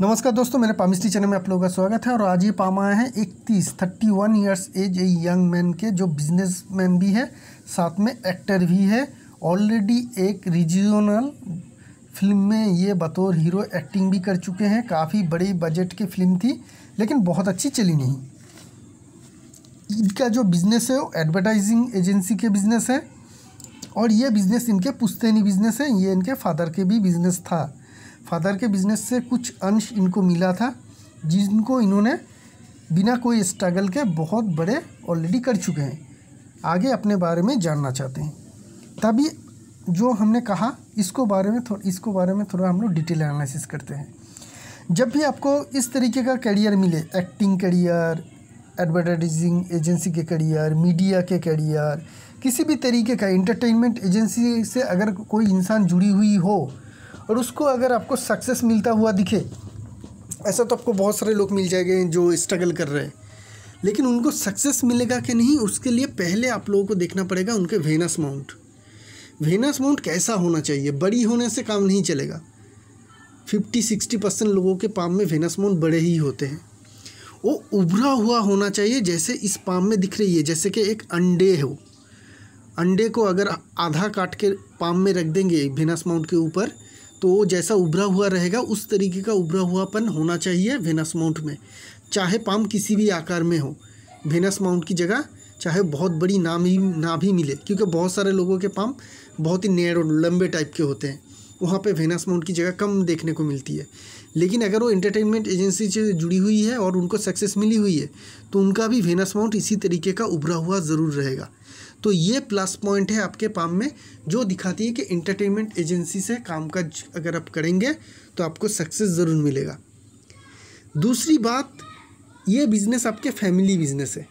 नमस्कार दोस्तों मेरे पामिस्ट्री चैनल में आप लोगों का स्वागत है और आज ये पामा है इकतीस thirty one years as a young man के जो बिजनेसमैन भी है साथ में एक्टर भी है ऑलरेडी एक रीजनल फिल्म में ये बतौर हीरो एक्टिंग भी कर चुके हैं काफ़ी बड़ी बजट की फिल्म थी लेकिन बहुत अच्छी चली नहीं इनका जो बिज़नेस है वो एडवर्टाइजिंग एजेंसी के बिज़नेस है और ये बिज़नेस इनके पुश्तैनी बिज़नेस है ये इनके फादर के भी बिज़नेस था फादर के बिजनेस से कुछ अंश इनको मिला था जिनको इन्होंने बिना कोई स्ट्रगल के बहुत बड़े ऑलरेडी कर चुके हैं आगे अपने बारे में जानना चाहते हैं तभी जो हमने कहा इसको बारे में थोड़ा इसको बारे में थोड़ा हम लोग डिटेल एनालिसिस करते हैं जब भी आपको इस तरीके का करियर मिले एक्टिंग करियर एडवर्टाइजिंग एजेंसी के करियर मीडिया के करियर किसी भी तरीके का एंटरटेनमेंट एजेंसी से अगर कोई इंसान जुड़ी हुई हो और उसको अगर आपको सक्सेस मिलता हुआ दिखे ऐसा तो आपको बहुत सारे लोग मिल जाएंगे जो स्ट्रगल कर रहे हैं लेकिन उनको सक्सेस मिलेगा कि नहीं उसके लिए पहले आप लोगों को देखना पड़ेगा उनके वेनस माउंट वेनस माउंट कैसा होना चाहिए बड़ी होने से काम नहीं चलेगा फिफ्टी सिक्सटी परसेंट लोगों के पाम में वेनस माउंट बड़े ही होते हैं वो उभरा हुआ होना चाहिए जैसे इस पाम में दिख रही है जैसे कि एक अंडे हो अंडे को अगर आधा काट के पाम में रख देंगे वेनस माउंट के ऊपर तो जैसा उभरा हुआ रहेगा उस तरीके का उभरा हुआपन होना चाहिए वेनस माउंट में चाहे पाम किसी भी आकार में हो वेनस माउंट की जगह चाहे बहुत बड़ी नाम ही ना भी मिले क्योंकि बहुत सारे लोगों के पाम बहुत ही नेरो लंबे टाइप के होते हैं वहाँ पे वेनस माउंट की जगह कम देखने को मिलती है लेकिन अगर वो एंटरटेनमेंट एजेंसी से जुड़ी हुई है और उनको सक्सेस मिली हुई है तो उनका भी वेनस माउंट इसी तरीके का उभरा हुआ ज़रूर रहेगा तो ये प्लस पॉइंट है आपके पाम में जो दिखाती है कि इंटरटेनमेंट एजेंसी से कामकाज अगर आप करेंगे तो आपको सक्सेस ज़रूर मिलेगा दूसरी बात ये बिज़नेस आपके फैमिली बिज़नेस है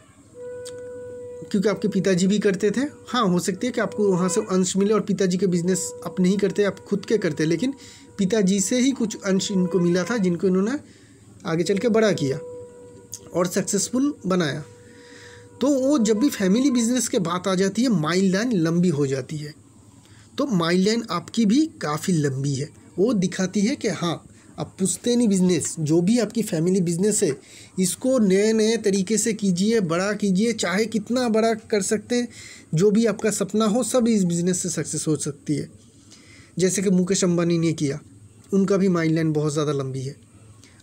क्योंकि आपके पिताजी भी करते थे हाँ हो सकती है कि आपको वहाँ से अंश मिले और पिताजी के बिज़नेस आप नहीं करते आप खुद के करते लेकिन पिताजी से ही कुछ अंश इनको मिला था जिनको इन्होंने आगे चल के बड़ा किया और सक्सेसफुल बनाया तो वो जब भी फैमिली बिजनेस के बात आ जाती है माइल लाइन लंबी हो जाती है तो माइल लाइन आपकी भी काफ़ी लंबी है वो दिखाती है कि हाँ अब पुश्तैनी बिजनेस जो भी आपकी फैमिली बिजनेस है इसको नए नए तरीके से कीजिए बड़ा कीजिए चाहे कितना बड़ा कर सकते हैं जो भी आपका सपना हो सब इस बिज़नेस से सक्सेस हो सकती है जैसे कि मुकेश अम्बानी ने किया उनका भी माइंड लाइन बहुत ज़्यादा लंबी है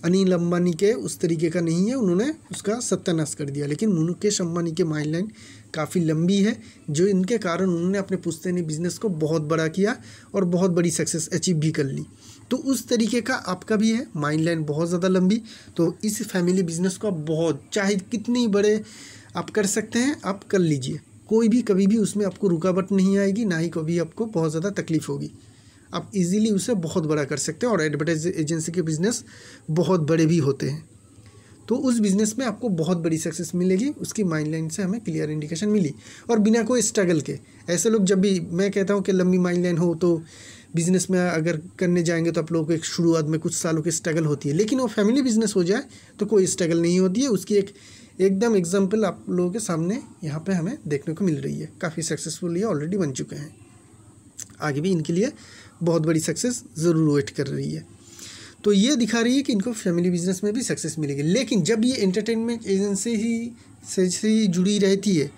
अनिल अम्बानी के उस तरीके का नहीं है उन्होंने उसका सत्यानाश कर दिया लेकिन मुकेश अम्बानी के माइंड लाइन काफ़ी लंबी है जो इनके कारण उन्होंने अपने पुस्तैनी बिजनेस को बहुत बड़ा किया और बहुत बड़ी सक्सेस अचीव भी कर ली तो उस तरीके का आपका भी है माइंड लाइन बहुत ज़्यादा लंबी तो इस फैमिली बिजनेस को आप बहुत चाहे कितने बड़े आप कर सकते हैं आप कर लीजिए कोई भी कभी भी उसमें आपको रुकावट नहीं आएगी ना ही कभी आपको बहुत ज़्यादा तकलीफ़ होगी आप इजीली उसे बहुत बड़ा कर सकते हैं और एडवर्टाइज एजेंसी के बिज़नेस बहुत बड़े भी होते हैं तो उस बिज़नेस में आपको बहुत बड़ी सक्सेस मिलेगी उसकी माइंड लाइन से हमें क्लियर इंडिकेशन मिली और बिना कोई स्ट्रगल के ऐसे लोग जब भी मैं कहता हूँ कि लंबी माइंड लाइन हो तो बिज़नेस में अगर करने जाएंगे तो आप लोगों को एक शुरुआत में कुछ सालों की स्ट्रगल होती है लेकिन वो फैमिली बिज़नेस हो जाए तो कोई स्ट्रगल नहीं होती है उसकी एक एकदम एग्जाम्पल आप लोगों के सामने यहाँ पे हमें देखने को मिल रही है काफ़ी सक्सेसफुल ये ऑलरेडी बन चुके हैं आगे भी इनके लिए बहुत बड़ी सक्सेस ज़रूर वेट कर रही है तो ये दिखा रही है कि इनको फैमिली बिजनेस में भी सक्सेस मिलेगी लेकिन जब ये एंटरटेनमेंट एजेंसी ही से ही जुड़ी रहती है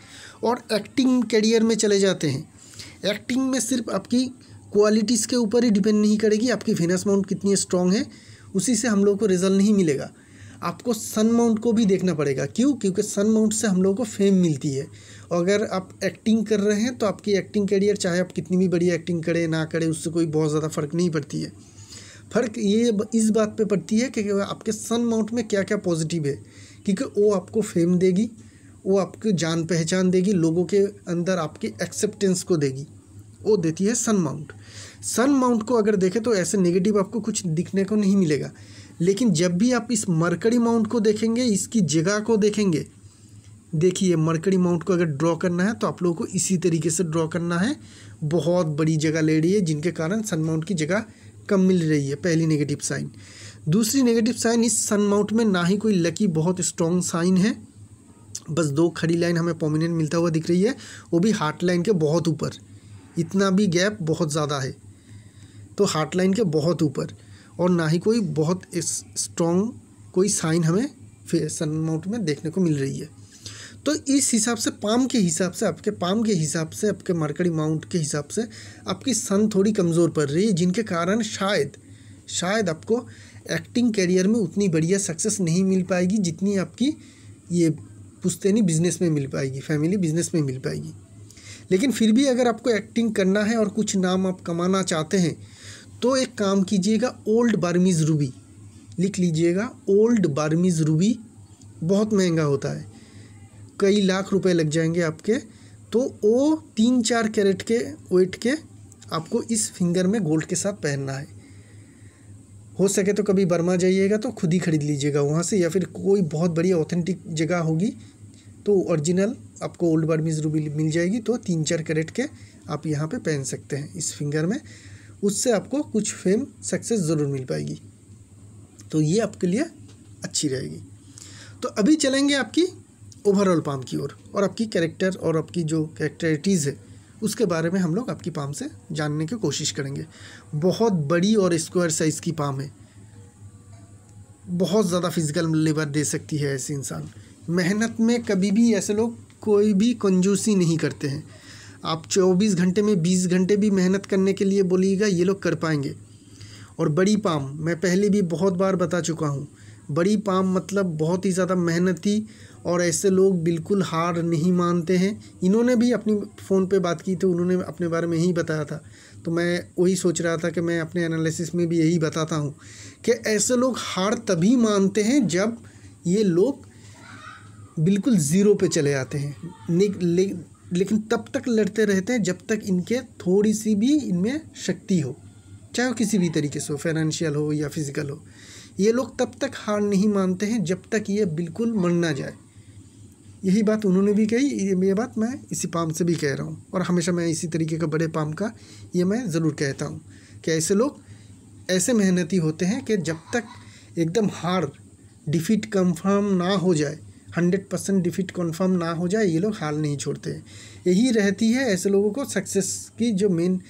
और एक्टिंग करियर में चले जाते हैं एक्टिंग में सिर्फ आपकी क्वालिटीज़ के ऊपर ही डिपेंड नहीं करेगी आपकी फिनस माउंट कितनी स्ट्रॉन्ग है उसी से हम लोग को रिजल्ट नहीं मिलेगा आपको सन माउंट को भी देखना पड़ेगा क्यों क्योंकि सन माउंट से हम लोग को फेम मिलती है तो अगर आप एक्टिंग कर रहे हैं तो आपकी एक्टिंग करियर चाहे आप कितनी भी बड़ी एक्टिंग करें ना करें उससे कोई बहुत ज़्यादा फ़र्क नहीं पड़ती है फ़र्क ये इस बात पे पड़ती है कि आपके सन माउंट में क्या क्या पॉजिटिव है क्योंकि वो आपको फेम देगी वो आपको जान पहचान देगी लोगों के अंदर आपकी एक्सेप्टेंस को देगी वो देती है सन माउंट सन माउंट को अगर देखें तो ऐसे नेगेटिव आपको कुछ दिखने को नहीं मिलेगा लेकिन जब भी आप इस मरकड़ी माउंट को देखेंगे इसकी जगह को देखेंगे देखिए मरकरी माउंट को अगर ड्रॉ करना है तो आप लोगों को इसी तरीके से ड्रॉ करना है बहुत बड़ी जगह ले रही है जिनके कारण सन माउंट की जगह कम मिल रही है पहली नेगेटिव साइन दूसरी नेगेटिव साइन इस सन माउंट में ना ही कोई लकी बहुत स्ट्रॉन्ग साइन है बस दो खड़ी लाइन हमें पोमिनेंट मिलता हुआ दिख रही है वो भी हार्ट लाइन के बहुत ऊपर इतना भी गैप बहुत ज़्यादा है तो हार्ट लाइन के बहुत ऊपर और ना ही कोई बहुत स्ट्रॉन्ग कोई साइन हमें सन माउंट में देखने को मिल रही है तो इस हिसाब से पाम के हिसाब से आपके पाम के हिसाब से आपके मरकड़ी माउंट के हिसाब से आपकी सन थोड़ी कमज़ोर पड़ रही है जिनके कारण शायद शायद आपको एक्टिंग करियर में उतनी बढ़िया सक्सेस नहीं मिल पाएगी जितनी आपकी ये पुस्तैनी बिजनेस में मिल पाएगी फैमिली बिजनेस में मिल पाएगी लेकिन फिर भी अगर आपको एक्टिंग करना है और कुछ नाम आप कमाना चाहते हैं तो एक काम कीजिएगा ओल्ड बार्मीज़ रूबी लिख लीजिएगा ओल्ड बार्मीज़ रूबी बहुत महंगा होता है कई लाख रुपए लग जाएंगे आपके तो वो तीन चार कैरेट के वेट के आपको इस फिंगर में गोल्ड के साथ पहनना है हो सके तो कभी बर्मा जाइएगा तो खुद ही ख़रीद लीजिएगा वहाँ से या फिर कोई बहुत बढ़िया ऑथेंटिक जगह होगी तो ओरिजिनल आपको ओल्ड बर्मीज़ रूबी मिल जाएगी तो तीन चार कैरेट के आप यहाँ पे पहन सकते हैं इस फिंगर में उससे आपको कुछ फेम सक्सेस ज़रूर मिल पाएगी तो ये आपके लिए अच्छी रहेगी तो अभी चलेंगे आपकी ओवरऑल पाम की ओर और, आपकी कैरेक्टर और आपकी जो कैरेक्टरिटीज़ है उसके बारे में हम लोग आपकी पाम से जानने की कोशिश करेंगे बहुत बड़ी और स्क्वायर साइज़ की पाम है बहुत ज़्यादा फिजिकल लेबर दे सकती है ऐसे इंसान मेहनत में कभी भी ऐसे लोग कोई भी कंजूसी नहीं करते हैं आप 24 घंटे में 20 घंटे भी मेहनत करने के लिए बोलिएगा ये लोग कर पाएंगे और बड़ी पाम मैं पहले भी बहुत बार बता चुका हूँ बड़ी पाम मतलब बहुत ही ज़्यादा मेहनती और ऐसे लोग बिल्कुल हार नहीं मानते हैं इन्होंने भी अपनी फ़ोन पे बात की थी तो उन्होंने अपने बारे में ही बताया था तो मैं वही सोच रहा था कि मैं अपने एनालिसिस में भी यही बताता हूँ कि ऐसे लोग हार तभी मानते हैं जब ये लोग बिल्कुल ज़ीरो पे चले आते हैं ले, लेकिन तब तक लड़ते रहते हैं जब तक इनके थोड़ी सी भी इनमें शक्ति हो चाहे वो किसी भी तरीके से हो फाइनेंशियल हो या फिज़िकल हो ये लोग तब तक हार नहीं मानते हैं जब तक ये बिल्कुल मन ना जाए यही बात उन्होंने भी कही ये बात मैं इसी पाम से भी कह रहा हूँ और हमेशा मैं इसी तरीके का बड़े पाम का ये मैं ज़रूर कहता हूँ कि ऐसे लोग ऐसे मेहनती होते हैं कि जब तक एकदम हार डिफीट कंफर्म ना हो जाए हंड्रेड परसेंट डिफीट कंफर्म ना हो जाए ये लोग हाल नहीं छोड़ते यही रहती है ऐसे लोगों को सक्सेस की जो मेन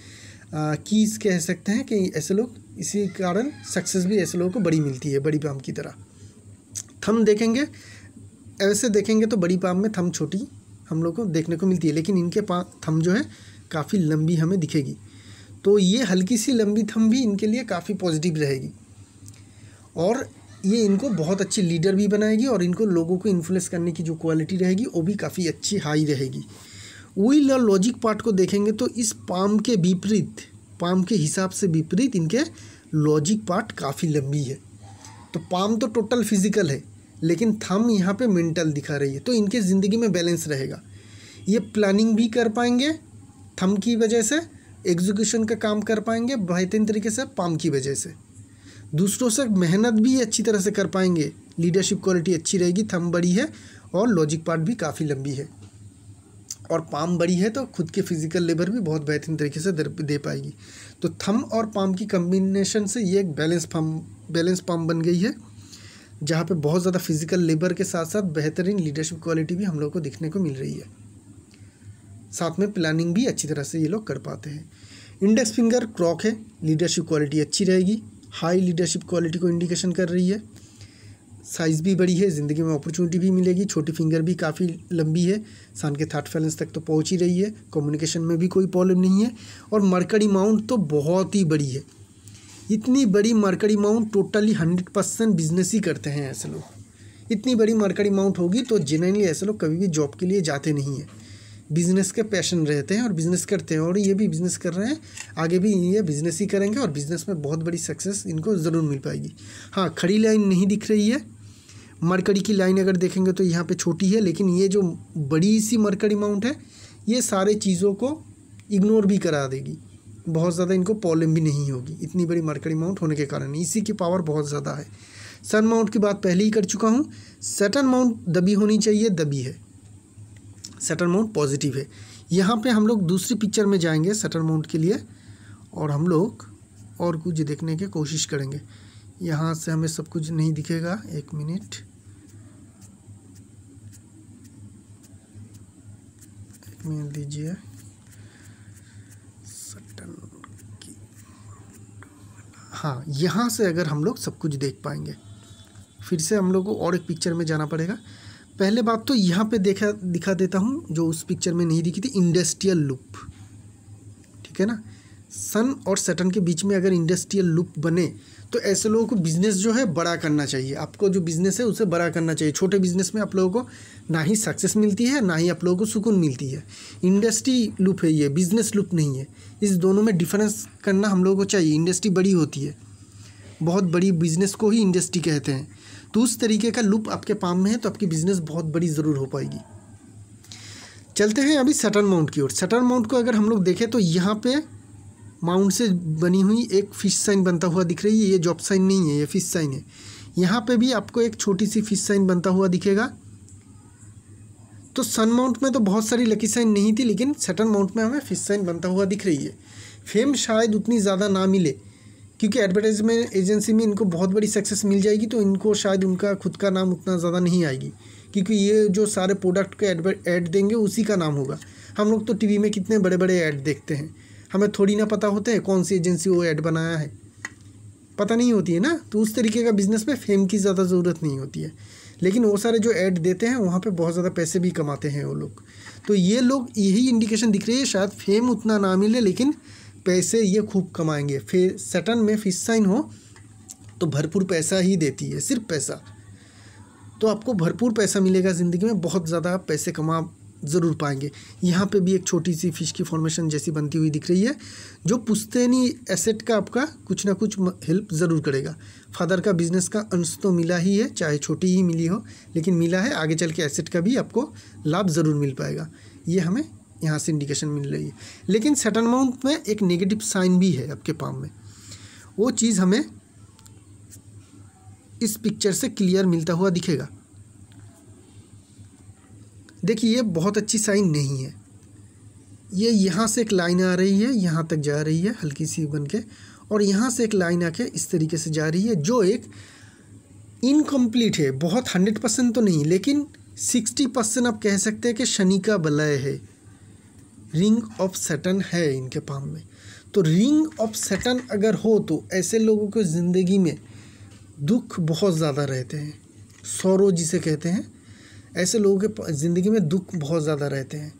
कीज़ कह सकते हैं कि ऐसे लोग इसी कारण सक्सेस भी ऐसे लोगों को बड़ी मिलती है बड़ी पाम की तरह थम देखेंगे ऐसे देखेंगे तो बड़ी पाम में थम छोटी हम लोग को देखने को मिलती है लेकिन इनके पा थम जो है काफ़ी लंबी हमें दिखेगी तो ये हल्की सी लंबी थम भी इनके लिए काफ़ी पॉजिटिव रहेगी और ये इनको बहुत अच्छी लीडर भी बनाएगी और इनको लोगों को इन्फ्लुएंस करने की जो क्वालिटी रहेगी वो भी काफ़ी अच्छी हाई रहेगी वही और लॉजिक पार्ट को देखेंगे तो इस पाम के विपरीत पाम के हिसाब से विपरीत इनके लॉजिक पार्ट काफ़ी लंबी है तो पाम तो टोटल फिजिकल है लेकिन थम यहाँ पे मेंटल दिखा रही है तो इनके ज़िंदगी में बैलेंस रहेगा ये प्लानिंग भी कर पाएंगे थम की वजह से एग्जीक्यूशन का काम कर पाएंगे बेहतरीन तरीके से पाम की वजह से दूसरों से मेहनत भी अच्छी तरह से कर पाएंगे लीडरशिप क्वालिटी अच्छी रहेगी थम बड़ी है और लॉजिक पार्ट भी काफ़ी लंबी है और पाम बड़ी है तो खुद के फिजिकल लेबर भी बहुत बेहतरीन तरीके से दे पाएगी तो थम और पाम की कम्बिनेशन से ये एक बैलेंस पाम बैलेंस पाम बन गई है जहाँ पे बहुत ज़्यादा फिजिकल लेबर के साथ साथ बेहतरीन लीडरशिप क्वालिटी भी हम लोग को दिखने को मिल रही है साथ में प्लानिंग भी अच्छी तरह से ये लोग कर पाते हैं इंडेक्स फिंगर क्रॉक है लीडरशिप क्वालिटी अच्छी रहेगी हाई लीडरशिप क्वालिटी को इंडिकेशन कर रही है साइज़ भी बड़ी है ज़िंदगी में अपॉर्चुनिटी भी मिलेगी छोटी फिंगर भी काफ़ी लंबी है सान के थर्ड फैलेंस तक तो पहुंच ही रही है कम्युनिकेशन में भी कोई प्रॉब्लम नहीं है और मरकड़ी माउंट तो बहुत ही बड़ी है इतनी बड़ी mercury mount totally hundred percent business ही करते हैं ऐसे लोग इतनी बड़ी मरकड़ी माउंट होगी तो जेनरली ऐसे लोग कभी भी जॉब के लिए जाते नहीं हैं बिज़नेस के पैशन रहते हैं और बिज़नेस करते हैं और ये भी बिज़नेस कर रहे हैं आगे भी ये बिज़नेस ही करेंगे और बिज़नेस में बहुत बड़ी सक्सेस इनको ज़रूर मिल पाएगी हाँ खड़ी लाइन नहीं दिख रही है मरकड़ी की लाइन अगर देखेंगे तो यहाँ पे छोटी है लेकिन ये जो बड़ी सी मरकड़ी माउंट है ये सारे चीज़ों को इग्नोर भी करा देगी बहुत ज़्यादा इनको प्रॉब्लम भी नहीं होगी इतनी बड़ी मरकड़ी माउंट होने के कारण इसी की पावर बहुत ज़्यादा है सन माउंट की बात पहले ही कर चुका हूँ सटन माउंट दबी होनी चाहिए दबी है सेटर माउंट पॉजिटिव है यहाँ पे हम लोग दूसरी पिक्चर में जाएंगे सटर माउंट के लिए और हम लोग और कुछ देखने की कोशिश करेंगे यहाँ से हमें सब कुछ नहीं दिखेगा एक मिनट एक मिनट दीजिए हाँ यहाँ से अगर हम लोग सब कुछ देख पाएंगे फिर से हम लोग को और एक पिक्चर में जाना पड़ेगा पहले बात तो यहाँ पे देखा दिखा देता हूँ जो उस पिक्चर में नहीं दिखी थी इंडस्ट्रियल लूप ठीक है ना सन और सटन के बीच में अगर इंडस्ट्रियल लूप बने तो ऐसे लोगों को बिज़नेस जो है बड़ा करना चाहिए आपको जो बिज़नेस है उसे बड़ा करना चाहिए छोटे बिज़नेस में आप लोगों को ना ही सक्सेस मिलती है ना ही आप लोगों को सुकून मिलती है इंडस्ट्री लूप है ये बिज़नेस लूप नहीं है इस दोनों में डिफरेंस करना हम लोगों को चाहिए इंडस्ट्री बड़ी होती है बहुत बड़ी बिज़नेस को ही इंडस्ट्री कहते हैं तो उस तरीके का लुप आपके पाम में है तो आपकी बिज़नेस बहुत बड़ी ज़रूर हो पाएगी चलते हैं अभी सटन माउंट की ओर सटन माउंट को अगर हम लोग देखें तो यहाँ पे माउंट से बनी हुई एक फ़िश साइन बनता हुआ दिख रही है ये जॉब साइन नहीं है ये फ़िश साइन है यहाँ पे भी आपको एक छोटी सी फ़िश साइन बनता हुआ दिखेगा तो सन माउंट में तो बहुत सारी लकी साइन नहीं थी लेकिन सटन माउंट में हमें फ़िश साइन बनता हुआ दिख रही है फेम शायद उतनी ज़्यादा ना मिले क्योंकि एडवर्टाइजमेंट एजेंसी में इनको बहुत बड़ी सक्सेस मिल जाएगी तो इनको शायद उनका खुद का नाम उतना ज़्यादा नहीं आएगी क्योंकि ये जो सारे प्रोडक्ट के एड ऐड देंगे उसी का नाम होगा हम लोग तो टीवी में कितने बड़े बड़े ऐड देखते हैं हमें थोड़ी ना पता होते हैं कौन सी एजेंसी वो ऐड बनाया है पता नहीं होती है ना तो उस तरीके का बिज़नेस में फेम की ज़्यादा ज़रूरत नहीं होती है लेकिन वो सारे जो ऐड देते हैं वहाँ पे बहुत ज़्यादा पैसे भी कमाते हैं वो लोग तो ये लोग यही इंडिकेशन दिख रही है शायद फेम उतना ना मिले लेकिन पैसे ये खूब कमाएंगे फिर सटन में फिश साइन हो तो भरपूर पैसा ही देती है सिर्फ पैसा तो आपको भरपूर पैसा मिलेगा ज़िंदगी में बहुत ज़्यादा आप पैसे कमा ज़रूर पाएंगे यहाँ पे भी एक छोटी सी फिश की फॉर्मेशन जैसी बनती हुई दिख रही है जो पुस्तैनी एसेट का आपका कुछ ना कुछ हेल्प ज़रूर करेगा फादर का बिजनेस का अंश तो मिला ही है चाहे छोटी ही मिली हो लेकिन मिला है आगे चल के एसेट का भी आपको लाभ ज़रूर मिल पाएगा ये हमें यहाँ से इंडिकेशन मिल रही है लेकिन सेटन माउंट में एक नेगेटिव साइन भी है आपके पाम में वो चीज़ हमें इस पिक्चर से क्लियर मिलता हुआ दिखेगा देखिए ये बहुत अच्छी साइन नहीं है ये यहाँ से एक लाइन आ रही है यहाँ तक जा रही है हल्की सी बन के और यहाँ से एक लाइन आके इस तरीके से जा रही है जो एक इनकम्प्लीट है बहुत हंड्रेड परसेंट तो नहीं लेकिन सिक्सटी परसेंट आप कह सकते हैं कि शनि का बलय है रिंग ऑफ सेटन है इनके पाम में तो रिंग ऑफ सेटन अगर हो तो ऐसे लोगों को ज़िंदगी में दुख बहुत ज़्यादा रहते हैं सौरव जिसे कहते हैं ऐसे लोगों के ज़िंदगी में दुख बहुत ज़्यादा रहते हैं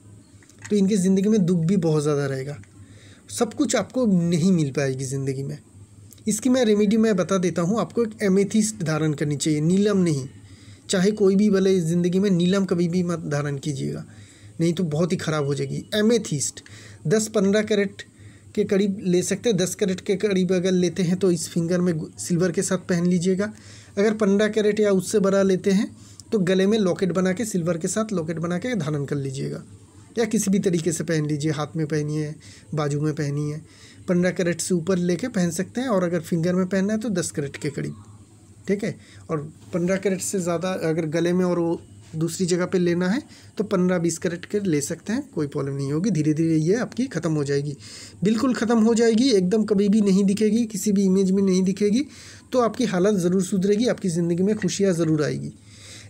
तो इनके ज़िंदगी में दुख भी बहुत ज़्यादा रहेगा सब कुछ आपको नहीं मिल पाएगी ज़िंदगी में इसकी मैं रेमेडी मैं बता देता हूँ आपको एक एमेथिस्ट धारण करनी चाहिए नीलम नहीं चाहे कोई भी भले ज़िंदगी में नीलम कभी भी मत धारण कीजिएगा नहीं तो बहुत ही ख़राब हो जाएगी एमेथीस्ट दस पंद्रह कैरेट के करीब ले सकते हैं दस कैरेट के करीब अगर लेते हैं तो इस फिंगर में सिल्वर के साथ पहन लीजिएगा अगर पंद्रह कैरेट या उससे बड़ा लेते हैं तो गले में लॉकेट बना के सिल्वर के साथ लॉकेट बना के धारण कर लीजिएगा या किसी भी तरीके से पहन लीजिए हाथ में पहनिए बाजू में पहनिए पंद्रह कैरेट से ऊपर लेके पहन सकते हैं और अगर फिंगर में पहनना है तो दस कैरेट के करीब ठीक है और पंद्रह कैरेट से ज़्यादा अगर गले में और वो दूसरी जगह पे लेना है तो पंद्रह बीस करेट के ले सकते हैं कोई प्रॉब्लम नहीं होगी धीरे धीरे ये आपकी ख़त्म हो जाएगी बिल्कुल ख़त्म हो जाएगी एकदम कभी भी नहीं दिखेगी किसी भी इमेज में नहीं दिखेगी तो आपकी हालत ज़रूर सुधरेगी आपकी ज़िंदगी में खुशियाँ ज़रूर आएगी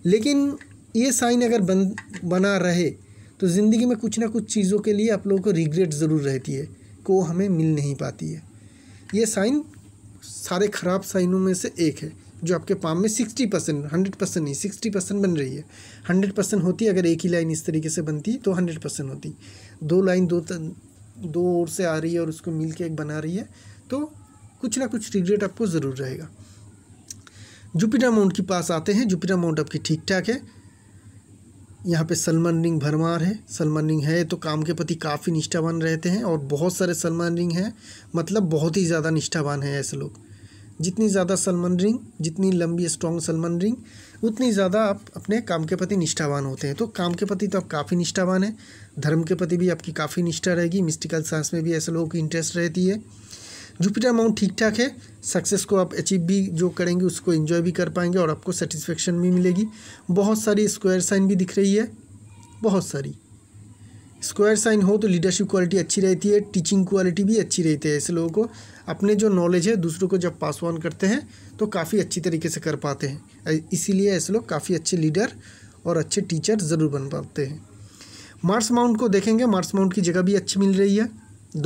लेकिन ये साइन अगर बन बना रहे तो ज़िंदगी में कुछ ना कुछ चीज़ों के लिए आप लोगों को रिग्रेट ज़रूर रहती है को हमें मिल नहीं पाती है ये साइन सारे ख़राब साइनों में से एक है जो आपके पाम में सिक्सटी परसेंट हंड्रेड परसेंट नहीं सिक्सटी परसेंट बन रही है हंड्रेड परसेंट होती अगर एक ही लाइन इस तरीके से बनती तो हंड्रेड परसेंट होती दो लाइन दो तन, दो ओर से आ रही है और उसको मिल के एक बना रही है तो कुछ ना कुछ रिग्रेट आपको ज़रूर रहेगा जुपिटर अमाउंट के पास आते हैं जुपिटर अमाउंट आपकी ठीक ठाक है यहाँ पे सलमान रिंग भरमार है सलमान रिंग है तो काम के प्रति काफ़ी निष्ठावान रहते हैं और बहुत सारे सलमान रिंग हैं मतलब बहुत ही ज़्यादा निष्ठावान हैं ऐसे लोग जितनी ज़्यादा सलमन रिंग जितनी लंबी स्ट्रॉन्ग सलमन रिंग उतनी ज़्यादा आप अपने काम के प्रति निष्ठावान होते हैं तो काम के प्रति तो आप काफ़ी निष्ठावान हैं धर्म के प्रति भी आपकी काफ़ी निष्ठा रहेगी मिस्टिकल साइंस में भी ऐसे लोगों की इंटरेस्ट रहती है जुपिटर अमाउंट ठीक ठाक है सक्सेस को आप अचीव भी जो करेंगे उसको इन्जॉय भी कर पाएंगे और आपको सेटिस्फेक्शन भी मिलेगी बहुत सारी स्क्वायर साइन भी दिख रही है बहुत सारी स्क्वायर साइन हो तो लीडरशिप क्वालिटी अच्छी रहती है टीचिंग क्वालिटी भी अच्छी रहती है ऐसे लोगों को अपने जो नॉलेज है दूसरों को जब पास ऑन करते हैं तो काफ़ी अच्छी तरीके से कर पाते हैं इसीलिए ऐसे लोग काफ़ी अच्छे लीडर और अच्छे टीचर ज़रूर बन पाते हैं मार्स माउंट को देखेंगे मार्स माउंट की जगह भी अच्छी मिल रही है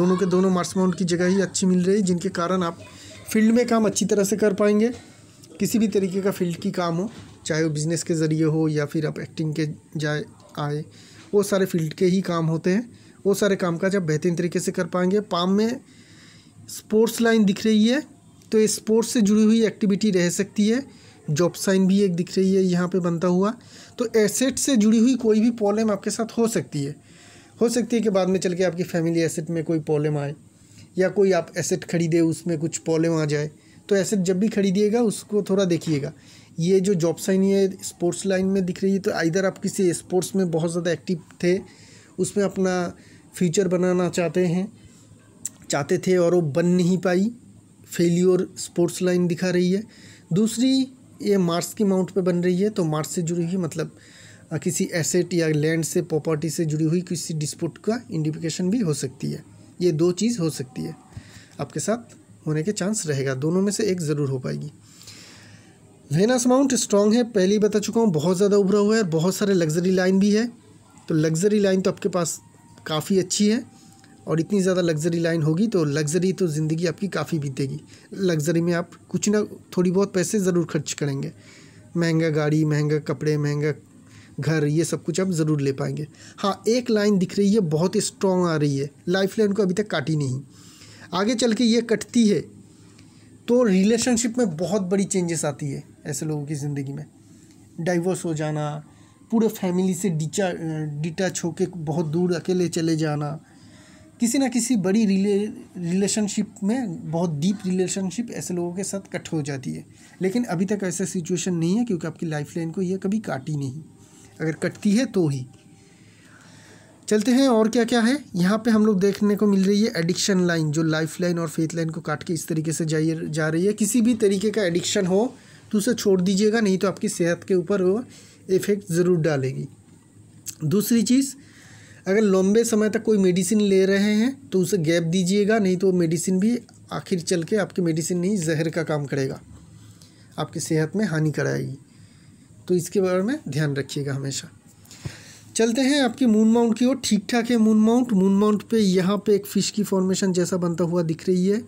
दोनों के दोनों मार्स माउंट की जगह ही अच्छी मिल रही है जिनके कारण आप फील्ड में काम अच्छी तरह से कर पाएंगे किसी भी तरीके का फील्ड की काम हो चाहे वो बिज़नेस के ज़रिए हो या फिर आप एक्टिंग के जाए आए वो सारे फील्ड के ही काम होते हैं वो सारे काम काज आप बेहतरीन तरीके से कर पाएंगे पाम में स्पोर्ट्स लाइन दिख रही है तो ये स्पोर्ट्स से जुड़ी हुई एक्टिविटी रह सकती है जॉब साइन भी एक दिख रही है यहाँ पे बनता हुआ तो एसेट से जुड़ी हुई कोई भी प्रॉब्लम आपके साथ हो सकती है हो सकती है कि बाद में चल के आपकी फैमिली एसेट में कोई प्रॉब्लम आए या कोई आप एसेट खरीदे उसमें कुछ प्रॉब्लम आ जाए तो एसेट जब भी खरीदिएगा उसको थोड़ा देखिएगा ये जो जॉब साइन ये स्पोर्ट्स लाइन में दिख रही है तो इधर आप किसी स्पोर्ट्स में बहुत ज़्यादा एक्टिव थे उसमें अपना फ्यूचर बनाना चाहते हैं चाहते थे और वो बन नहीं पाई फेल्योर स्पोर्ट्स लाइन दिखा रही है दूसरी ये मार्स की माउंट पे बन रही है तो मार्स से जुड़ी हुई मतलब किसी एसेट या लैंड से प्रॉपर्टी से जुड़ी हुई किसी डिस्प्यूट का इंडिकेशन भी हो सकती है ये दो चीज़ हो सकती है आपके साथ होने के चांस रहेगा दोनों में से एक ज़रूर हो पाएगी वेनास माउंट स्ट्रॉन्ग है पहले ही बता चुका हूँ बहुत ज़्यादा उभरा हुआ है और बहुत सारे लग्जरी लाइन भी है तो लग्जरी लाइन तो आपके पास काफ़ी अच्छी है और इतनी ज़्यादा लग्जरी लाइन होगी तो लग्जरी तो ज़िंदगी आपकी काफ़ी बीतेगी लग्जरी में आप कुछ ना थोड़ी बहुत पैसे ज़रूर खर्च करेंगे महंगा गाड़ी महंगा कपड़े महंगा घर ये सब कुछ आप ज़रूर ले पाएंगे हाँ एक लाइन दिख रही है बहुत स्ट्रॉन्ग आ रही है लाइफ लाइन को अभी तक काटी नहीं आगे चल के ये कटती है तो रिलेशनशिप में बहुत बड़ी चेंजेस आती है ऐसे लोगों की ज़िंदगी में डाइवोर्स हो जाना पूरे फैमिली से डिचा डिटैच होकर बहुत दूर अकेले चले जाना किसी ना किसी बड़ी रिले रिलेशनशिप में बहुत डीप रिलेशनशिप ऐसे लोगों के साथ कट हो जाती है लेकिन अभी तक ऐसा सिचुएशन नहीं है क्योंकि आपकी लाइफ लाइन को यह कभी काटी नहीं अगर कटती है तो ही चलते हैं और क्या क्या है यहाँ पे हम लोग देखने को मिल रही है एडिक्शन लाइन जो लाइफ लाइन और फेथ लाइन को काट के इस तरीके से जाइए जा रही है किसी भी तरीके का एडिक्शन हो तो उसे छोड़ दीजिएगा नहीं तो आपकी सेहत के ऊपर वो इफ़ेक्ट ज़रूर डालेगी दूसरी चीज़ अगर लंबे समय तक कोई मेडिसिन ले रहे हैं तो उसे गैप दीजिएगा नहीं तो मेडिसिन भी आखिर चल के आपकी मेडिसिन नहीं जहर का काम करेगा आपकी सेहत में हानि कराएगी तो इसके बारे में ध्यान रखिएगा हमेशा चलते हैं आपके मून माउंट की ओर ठीक ठाक है मून माउंट मून माउंट पे यहाँ पे एक फ़िश की फॉर्मेशन जैसा बनता हुआ दिख रही है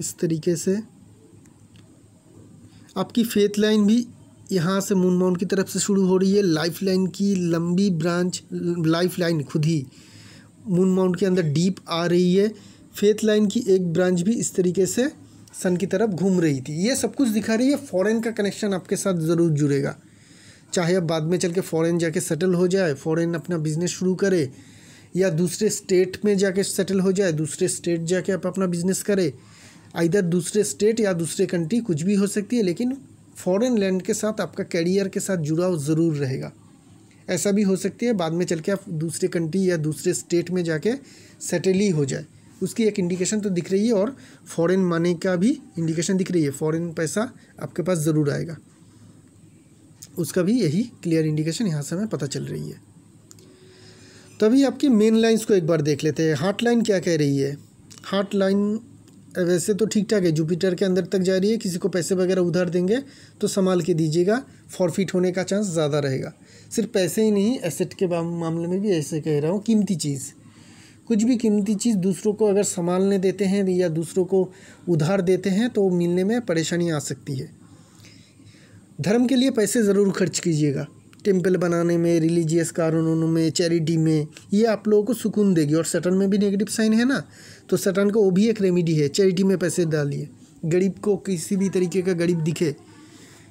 इस तरीके से आपकी फेथ लाइन भी यहाँ से मून माउंट की तरफ से शुरू हो रही है लाइफ लाइन की लंबी ब्रांच लाइफ लाइन खुद ही मून माउंट के अंदर डीप आ रही है फेथ लाइन की एक ब्रांच भी इस तरीके से सन की तरफ घूम रही थी ये सब कुछ दिखा रही है फॉरेन का कनेक्शन आपके साथ ज़रूर जुड़ेगा चाहे आप बाद में चल के फ़ॉरेन जाके सेटल हो जाए फ़ॉरन अपना बिज़नेस शुरू करे या दूसरे स्टेट में जाके सेटल हो जाए दूसरे स्टेट जाके आप अपना बिज़नेस करें इधर दूसरे स्टेट या दूसरे कंट्री कुछ भी हो सकती है लेकिन फॉरेन लैंड के साथ आपका कैरियर के साथ जुड़ाव ज़रूर रहेगा ऐसा भी हो सकती है बाद में चल के आप दूसरे कंट्री या दूसरे स्टेट में जाके सेटल ही हो जाए उसकी एक इंडिकेशन तो दिख रही है और फॉरेन मनी का भी इंडिकेशन दिख रही है फॉरेन पैसा आपके पास ज़रूर आएगा उसका भी यही क्लियर इंडिकेशन यहाँ से हमें पता चल रही है तभी आपकी मेन लाइंस को एक बार देख लेते हैं हार्ट लाइन क्या कह रही है हार्ट लाइन वैसे तो ठीक ठाक है जुपिटर के अंदर तक जा रही है किसी को पैसे वगैरह उधार देंगे तो संभाल के दीजिएगा फॉरफिट होने का चांस ज़्यादा रहेगा सिर्फ पैसे ही नहीं एसेट के मामले में भी ऐसे कह रहा हूँ कीमती चीज़ कुछ भी कीमती चीज़ दूसरों को अगर संभालने देते हैं या दूसरों को उधार देते हैं तो मिलने में परेशानी आ सकती है धर्म के लिए पैसे ज़रूर खर्च कीजिएगा टेम्पल बनाने में रिलीजियस कारणों में चैरिटी में ये आप लोगों को सुकून देगी और सटन में भी नेगेटिव साइन है ना तो सटन का वो भी एक रेमिडी है चैरिटी में पैसे डालिए गरीब को किसी भी तरीके का गरीब दिखे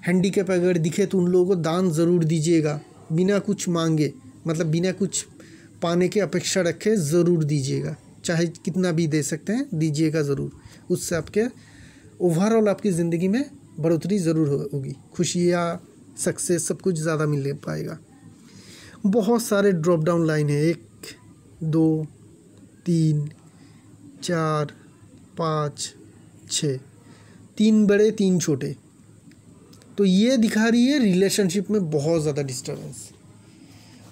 हैंडीकेप अगर दिखे तो उन लोगों को दान ज़रूर दीजिएगा बिना कुछ मांगे मतलब बिना कुछ पाने की अपेक्षा रखे ज़रूर दीजिएगा चाहे कितना भी दे सकते हैं दीजिएगा ज़रूर उससे आपके ओवरऑल आपकी ज़िंदगी में बढ़ोतरी ज़रूर होगी खुशियाँ सक्सेस सब कुछ ज़्यादा मिल पाएगा बहुत सारे ड्रॉप डाउन लाइन है एक दो तीन चार पाँच छ तीन बड़े तीन छोटे तो ये दिखा रही है रिलेशनशिप में बहुत ज़्यादा डिस्टर्बेंस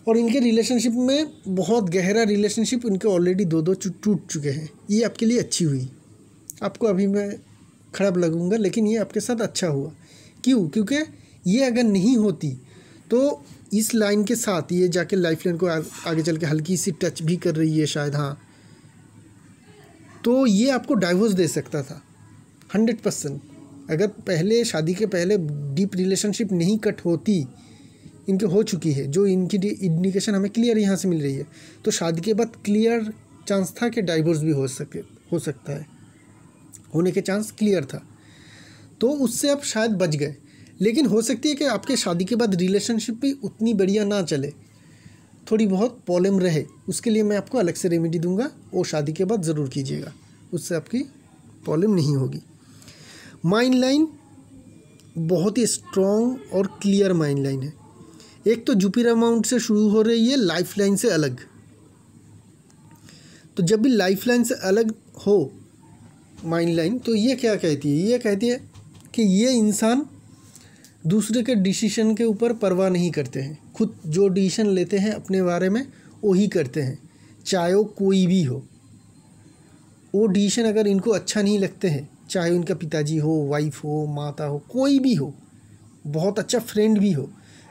और इनके रिलेशनशिप में बहुत गहरा रिलेशनशिप इनके ऑलरेडी दो दो टूट चुके हैं ये आपके लिए अच्छी हुई आपको अभी मैं खराब लगूंगा लेकिन ये आपके साथ अच्छा हुआ क्यों क्योंकि ये अगर नहीं होती तो इस लाइन के साथ ये जाके लाइफ लाइन को आगे चल के हल्की सी टच भी कर रही है शायद हाँ तो ये आपको डाइवोर्स दे सकता था हंड्रेड परसेंट अगर पहले शादी के पहले डीप रिलेशनशिप नहीं कट होती इनके हो चुकी है जो इनकी इंडिकेशन हमें क्लियर यहाँ से मिल रही है तो शादी के बाद क्लियर चांस था कि डाइवोर्स भी हो सके हो सकता है होने के चांस क्लियर था तो उससे आप शायद बच गए लेकिन हो सकती है कि आपके शादी के बाद रिलेशनशिप भी उतनी बढ़िया ना चले थोड़ी बहुत प्रॉब्लम रहे उसके लिए मैं आपको अलग से रेमेडी दूंगा वो शादी के बाद ज़रूर कीजिएगा उससे आपकी प्रॉब्लम नहीं होगी माइंड लाइन बहुत ही स्ट्रॉन्ग और क्लियर माइंड लाइन है एक तो जुपिटर अमाउंट से शुरू हो रही है लाइफ लाइन से अलग तो जब भी लाइफ लाइन से अलग हो माइंड लाइन तो ये क्या कहती है ये कहती है कि ये इंसान दूसरे के डिसीशन के ऊपर परवाह नहीं करते हैं खुद जो डिसीशन लेते हैं अपने बारे में वही करते हैं चाहे वो कोई भी हो वो डिसीशन अगर इनको अच्छा नहीं लगते हैं चाहे उनका पिताजी हो वाइफ हो माता हो कोई भी हो बहुत अच्छा फ्रेंड भी हो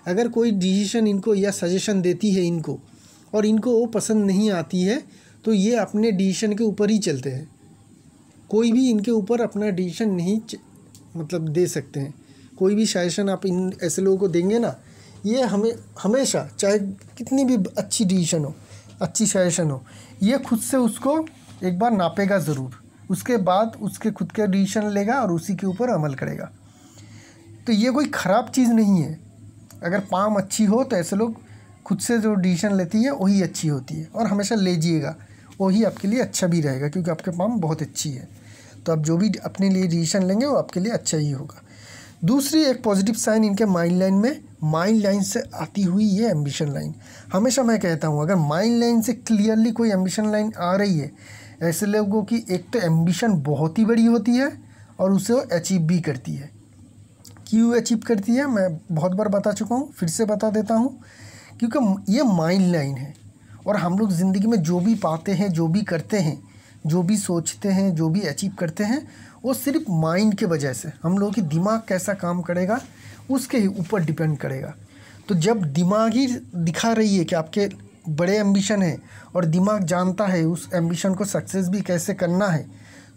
अगर कोई डिसीशन इनको या सजेशन देती है इनको और इनको वो पसंद नहीं आती है तो ये अपने डिसीशन के ऊपर ही चलते हैं कोई भी इनके ऊपर अपना डिसीशन नहीं मतलब दे सकते हैं कोई भी सजेशन आप इन ऐसे लोगों को देंगे ना ये हमें हमेशा चाहे कितनी भी अच्छी डिसीशन हो अच्छी सजेशन हो ये खुद से उसको एक बार नापेगा ज़रूर उसके बाद उसके खुद के डिसीशन लेगा और उसी के ऊपर अमल करेगा तो ये कोई ख़राब चीज़ नहीं है अगर पाम अच्छी हो तो ऐसे लोग खुद से जो डिसीशन लेती है वही अच्छी होती है और हमेशा लीजिएगा वही आपके लिए अच्छा भी रहेगा क्योंकि आपके पाम बहुत अच्छी है तो आप जो भी अपने लिए डिसीशन लेंगे वो आपके लिए अच्छा ही होगा दूसरी एक पॉजिटिव साइन इनके माइंड लाइन में माइंड लाइन से आती हुई ये एम्बिशन लाइन हमेशा मैं कहता हूँ अगर माइंड लाइन से क्लियरली कोई एम्बिशन लाइन आ रही है ऐसे लोगों की एक तो एम्बिशन बहुत ही बड़ी होती है और उसे वो अचीव भी करती है क्यों अचीव करती है मैं बहुत बार बता चुका हूँ फिर से बता देता हूँ क्योंकि ये माइंड लाइन है और हम लोग ज़िंदगी में जो भी पाते हैं जो भी करते हैं जो भी सोचते हैं जो भी अचीव करते हैं वो सिर्फ माइंड के वजह से हम लोगों की दिमाग कैसा काम करेगा उसके ही ऊपर डिपेंड करेगा तो जब दिमाग ही दिखा रही है कि आपके बड़े एम्बिशन है और दिमाग जानता है उस एम्बिशन को सक्सेस भी कैसे करना है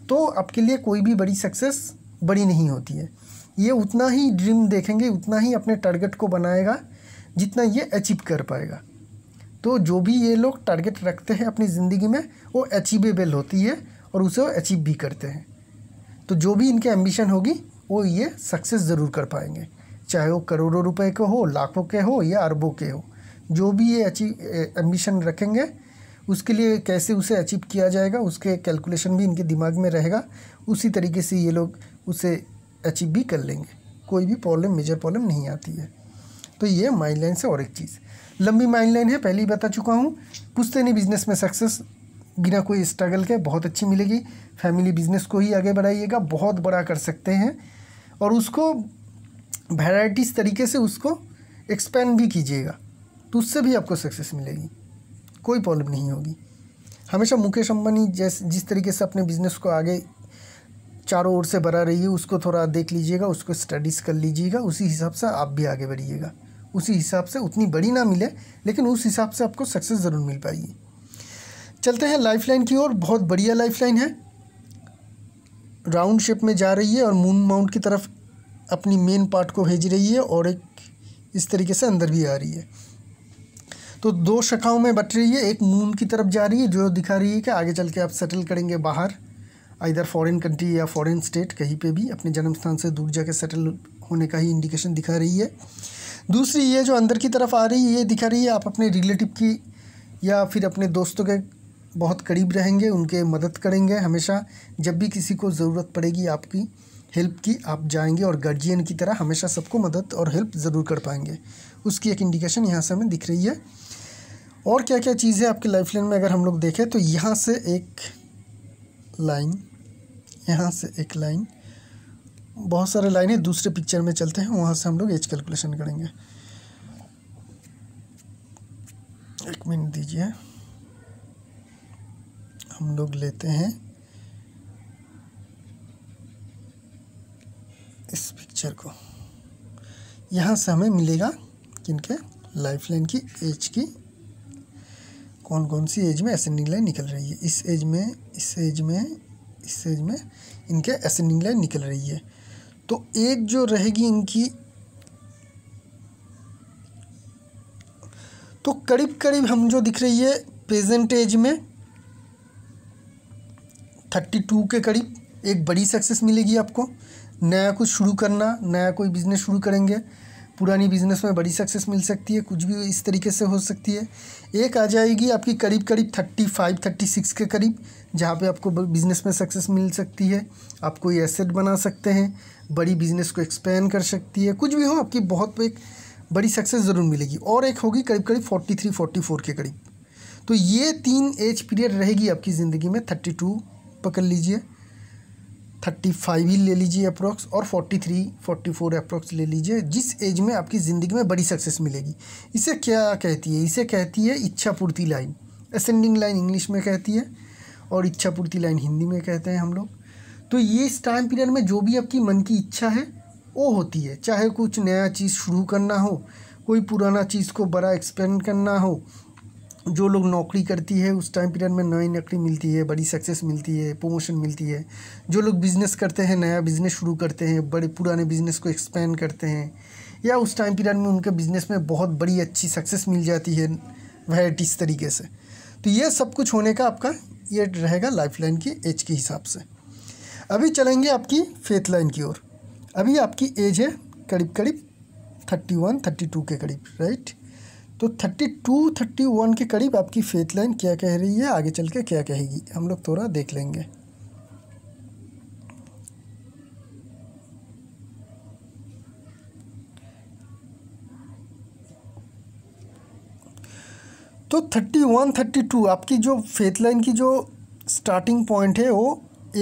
तो आपके लिए कोई भी बड़ी सक्सेस बड़ी नहीं होती है ये उतना ही ड्रीम देखेंगे उतना ही अपने टारगेट को बनाएगा जितना ये अचीव कर पाएगा तो जो भी ये लोग टारगेट रखते हैं अपनी ज़िंदगी में वो अचीवेबल होती है और उसे अचीव भी करते हैं तो जो भी इनके एम्बिशन होगी वो ये सक्सेस ज़रूर कर पाएंगे चाहे वो करोड़ों रुपए के हो लाखों के हो या अरबों के हो जो भी ये अचीव एम्बिशन रखेंगे उसके लिए कैसे उसे अचीव किया जाएगा उसके कैलकुलेशन भी इनके दिमाग में रहेगा उसी तरीके से ये लोग उसे अचीव भी कर लेंगे कोई भी प्रॉब्लम मेजर प्रॉब्लम नहीं आती है तो ये माइंड लाइन से और एक चीज़ लंबी माइंड लाइन है पहले ही बता चुका हूँ पुश्तैनी बिजनेस में सक्सेस बिना कोई स्ट्रगल के बहुत अच्छी मिलेगी फैमिली बिजनेस को ही आगे बढ़ाइएगा बहुत बड़ा कर सकते हैं और उसको वैराइटीज़ तरीके से उसको एक्सपेंड भी कीजिएगा तो उससे भी आपको सक्सेस मिलेगी कोई प्रॉब्लम नहीं होगी हमेशा मुकेश अम्बानी जैसे जिस तरीके से अपने बिजनेस को आगे चारों ओर से बढ़ा रही है उसको थोड़ा देख लीजिएगा उसको स्टडीज़ कर लीजिएगा उसी हिसाब से आप भी आगे बढ़िएगा उसी हिसाब से उतनी बड़ी ना मिले लेकिन उस हिसाब से आपको सक्सेस ज़रूर मिल पाएगी चलते हैं लाइफलाइन की ओर बहुत बढ़िया लाइफलाइन है राउंड शेप में जा रही है और मून माउंट की तरफ अपनी मेन पार्ट को भेज रही है और एक इस तरीके से अंदर भी आ रही है तो दो शाखाओं में बट रही है एक मून की तरफ जा रही है जो दिखा रही है कि आगे चल के आप सेटल करेंगे बाहर इधर फॉरेन कंट्री या फॉरेन स्टेट कहीं पे भी अपने जन्म स्थान से दूर जाके सेटल होने का ही इंडिकेशन दिखा रही है दूसरी ये जो अंदर की तरफ आ रही है ये दिखा रही है आप अपने रिलेटिव की या फिर अपने दोस्तों के बहुत करीब रहेंगे उनके मदद करेंगे हमेशा जब भी किसी को ज़रूरत पड़ेगी आपकी हेल्प की आप जाएंगे और गार्जियन की तरह हमेशा सबको मदद और हेल्प ज़रूर कर पाएंगे उसकी एक इंडिकेशन यहाँ से हमें दिख रही है और क्या क्या चीज़ें आपके लाइफ लाइन में अगर हम लोग देखें तो यहाँ से एक लाइन यहाँ से एक लाइन बहुत सारे लाइनें दूसरे पिक्चर में चलते हैं वहाँ से हम लोग एज कैलकुलेशन करेंगे एक मिनट दीजिए हम लोग लेते हैं इस पिक्चर को यहाँ से हमें मिलेगा किनके लाइफ लाइन की एज की कौन कौन सी एज में असेंडिंग लाइन निकल रही है इस एज में इस एज में इस एज में इनके असेंडिंग लाइन निकल रही है तो एज जो रहेगी इनकी तो करीब करीब हम जो दिख रही है प्रेजेंट एज में थर्टी टू के करीब एक बड़ी सक्सेस मिलेगी आपको नया कुछ शुरू करना नया कोई बिज़नेस शुरू करेंगे पुरानी बिज़नेस में बड़ी सक्सेस मिल सकती है कुछ भी इस तरीके से हो सकती है एक आ जाएगी आपकी करीब करीब थर्टी फाइव थर्टी सिक्स के करीब जहाँ पे आपको बिज़नेस में सक्सेस मिल सकती है आप कोई एसेट बना सकते हैं बड़ी बिज़नेस को एक्सपेंड कर सकती है कुछ भी हो आपकी बहुत एक बड़ी सक्सेस ज़रूर मिलेगी और एक होगी करीब करीब फोर्टी थ्री फोर्टी फोर के करीब तो ये तीन एज पीरियड रहेगी आपकी ज़िंदगी में थर्टी टू पकड़ लीजिए थर्टी फाइव ही ले लीजिए अप्रोक्स और forty three forty four approx ले लीजिए जिस एज में आपकी ज़िंदगी में बड़ी सक्सेस मिलेगी इसे क्या कहती है इसे कहती है इच्छा पूर्ति लाइन असेंडिंग लाइन इंग्लिश में कहती है और इच्छा पूर्ति लाइन हिंदी में कहते हैं हम लोग तो ये इस टाइम पीरियड में जो भी आपकी मन की इच्छा है वो होती है चाहे कुछ नया चीज़ शुरू करना हो कोई पुराना चीज़ को बड़ा एक्सपेंड करना हो जो लोग नौकरी करती है उस टाइम पीरियड में नई नौकरी मिलती है बड़ी सक्सेस मिलती है प्रमोशन मिलती है जो लोग बिज़नेस करते हैं नया बिज़नेस शुरू करते हैं बड़े पुराने बिज़नेस को एक्सपेंड करते हैं या उस टाइम पीरियड में उनके बिज़नेस में बहुत बड़ी अच्छी सक्सेस मिल जाती है वैराइटीज़ तरीके से तो ये सब कुछ होने का आपका ये रहेगा लाइफ लाइन की एज के हिसाब से अभी चलेंगे आपकी फेथ लाइन की ओर अभी आपकी एज है करीब करीब थर्टी वन थर्टी टू के करीब राइट तो 32 31 के करीब आपकी फेथ लाइन क्या कह रही है आगे चल के क्या कहेगी हम लोग थोड़ा देख लेंगे तो 31 32 आपकी जो फेथ लाइन की जो स्टार्टिंग पॉइंट है वो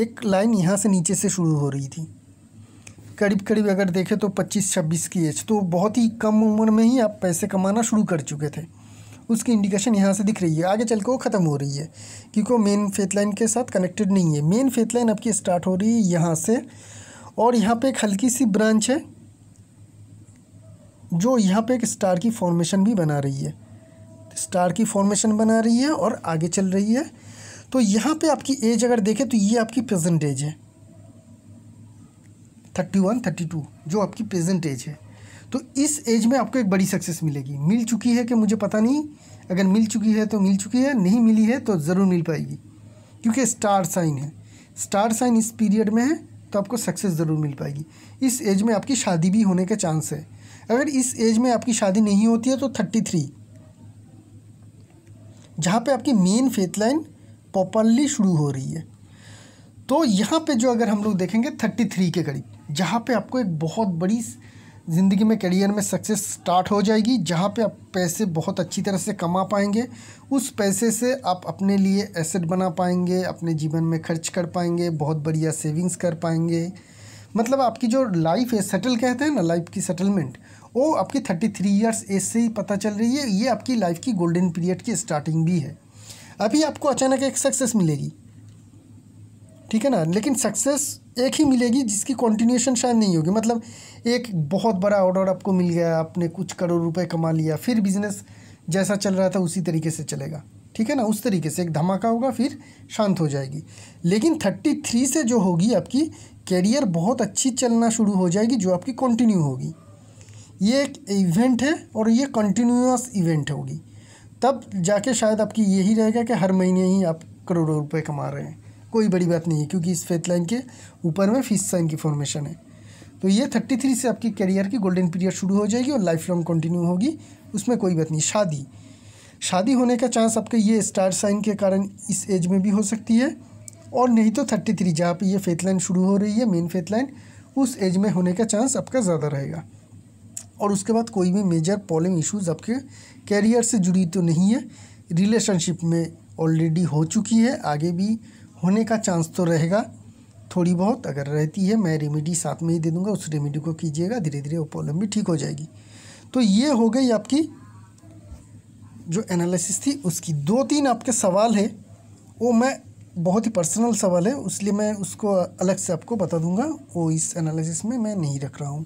एक लाइन यहाँ से नीचे से शुरू हो रही थी करीब करीब अगर देखें तो 25-26 की एज तो बहुत ही कम उम्र में ही आप पैसे कमाना शुरू कर चुके थे उसकी इंडिकेशन यहाँ से दिख रही है आगे चल के वो ख़त्म हो रही है क्योंकि वो मेन फेथ लाइन के साथ कनेक्टेड नहीं है मेन फेथ लाइन आपकी स्टार्ट हो रही है यहाँ से और यहाँ पर एक हल्की सी ब्रांच है जो यहाँ पर एक स्टार की फॉर्मेशन भी बना रही है स्टार की फॉर्मेशन बना रही है और आगे चल रही है तो यहाँ पे आपकी एज अगर देखें तो ये आपकी एज है थर्टी वन थर्टी टू जो आपकी प्रेजेंट एज है तो इस एज में आपको एक बड़ी सक्सेस मिलेगी मिल चुकी है कि मुझे पता नहीं अगर मिल चुकी है तो मिल चुकी है नहीं मिली है तो ज़रूर मिल पाएगी क्योंकि स्टार साइन है स्टार साइन इस पीरियड में है तो आपको सक्सेस ज़रूर मिल पाएगी इस एज में आपकी शादी भी होने के चांस है अगर इस एज में आपकी शादी नहीं होती है तो थर्टी थ्री जहाँ पर आपकी मेन फेथ लाइन प्रॉपरली शुरू हो रही है तो यहाँ पे जो अगर हम लोग देखेंगे थर्टी थ्री के करीब जहाँ पे आपको एक बहुत बड़ी ज़िंदगी में करियर में सक्सेस स्टार्ट हो जाएगी जहाँ पे आप पैसे बहुत अच्छी तरह से कमा पाएंगे उस पैसे से आप अपने लिए एसेट बना पाएंगे अपने जीवन में खर्च कर पाएंगे बहुत बढ़िया सेविंग्स कर पाएंगे मतलब आपकी जो लाइफ है सेटल कहते हैं ना लाइफ की सेटलमेंट वो आपकी थर्टी थ्री ईयर्स एज से ही पता चल रही है ये आपकी लाइफ की गोल्डन पीरियड की स्टार्टिंग भी है अभी आपको अचानक एक सक्सेस मिलेगी ठीक है ना लेकिन सक्सेस एक ही मिलेगी जिसकी कॉन्टिन्यूशन शायद नहीं होगी मतलब एक बहुत बड़ा ऑर्डर आपको मिल गया आपने कुछ करोड़ रुपए कमा लिया फिर बिज़नेस जैसा चल रहा था उसी तरीके से चलेगा ठीक है ना उस तरीके से एक धमाका होगा फिर शांत हो जाएगी लेकिन थर्टी थ्री से जो होगी आपकी कैरियर बहुत अच्छी चलना शुरू हो जाएगी जो आपकी कंटिन्यू होगी ये एक इवेंट है और ये कंटिन्यूस इवेंट होगी तब जाके शायद आपकी यही रहेगा कि हर महीने ही आप करोड़ों रुपए कमा रहे हैं कोई बड़ी बात नहीं है क्योंकि इस फेथ लाइन के ऊपर में फिश साइन की फॉर्मेशन है तो ये थर्टी थ्री से आपकी करियर की गोल्डन पीरियड शुरू हो जाएगी और लाइफ लॉन्ग कंटिन्यू होगी उसमें कोई बात नहीं शादी शादी होने का चांस आपके ये स्टार साइन के कारण इस एज में भी हो सकती है और नहीं तो थर्टी थ्री जहाँ पर ये फेथ लाइन शुरू हो रही है मेन फेथ लाइन उस एज में होने का चांस आपका ज़्यादा रहेगा और उसके बाद कोई भी मेजर प्रॉब्लम इश्यूज आपके कैरियर से जुड़ी तो नहीं है रिलेशनशिप में ऑलरेडी हो चुकी है आगे भी होने का चांस तो रहेगा थोड़ी बहुत अगर रहती है मैं रेमेडी साथ में ही दे दूँगा उस रेमेडी को कीजिएगा धीरे धीरे वो प्रॉब्लम भी ठीक हो जाएगी तो ये हो गई आपकी जो एनालिसिस थी उसकी दो तीन आपके सवाल है वो मैं बहुत ही पर्सनल सवाल है इसलिए मैं उसको अलग से आपको बता दूंगा वो इस एनालिसिस में मैं नहीं रख रहा हूँ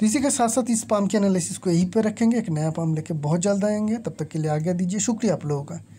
तो इसी के साथ साथ इस पाम के एनालिसिस को यहीं पर रखेंगे एक नया पाम लेके बहुत जल्द आएंगे तब तक के लिए आज्ञा दीजिए शुक्रिया आप लोगों का